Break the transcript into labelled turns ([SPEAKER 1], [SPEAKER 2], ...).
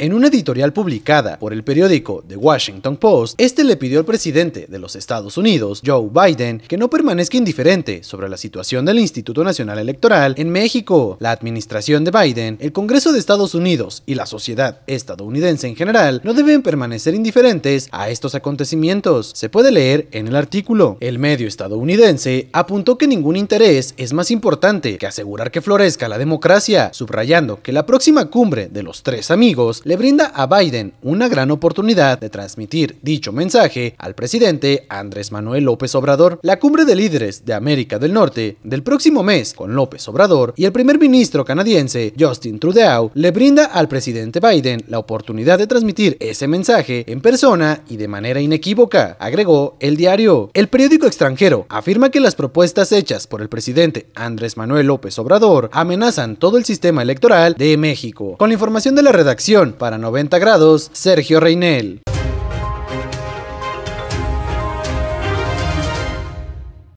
[SPEAKER 1] En una editorial publicada por el periódico The Washington Post, este le pidió al presidente de los Estados Unidos, Joe Biden, que no permanezca indiferente sobre la situación del Instituto Nacional Electoral en México. La administración de Biden, el Congreso de Estados Unidos y la sociedad estadounidense en general no deben permanecer indiferentes a estos acontecimientos. Se puede leer en el artículo. El medio estadounidense apuntó que ningún interés es más importante que asegurar que florezca la democracia, subrayando que la próxima cumbre de los tres amigos le brinda a Biden una gran oportunidad de transmitir dicho mensaje al presidente Andrés Manuel López Obrador. La cumbre de líderes de América del Norte del próximo mes con López Obrador y el primer ministro canadiense Justin Trudeau le brinda al presidente Biden la oportunidad de transmitir ese mensaje en persona y de manera inequívoca, agregó el diario. El periódico extranjero afirma que las propuestas hechas por el presidente Andrés Manuel López Obrador amenazan todo el sistema electoral de México. Con la información de la redacción para 90 grados, Sergio Reinel.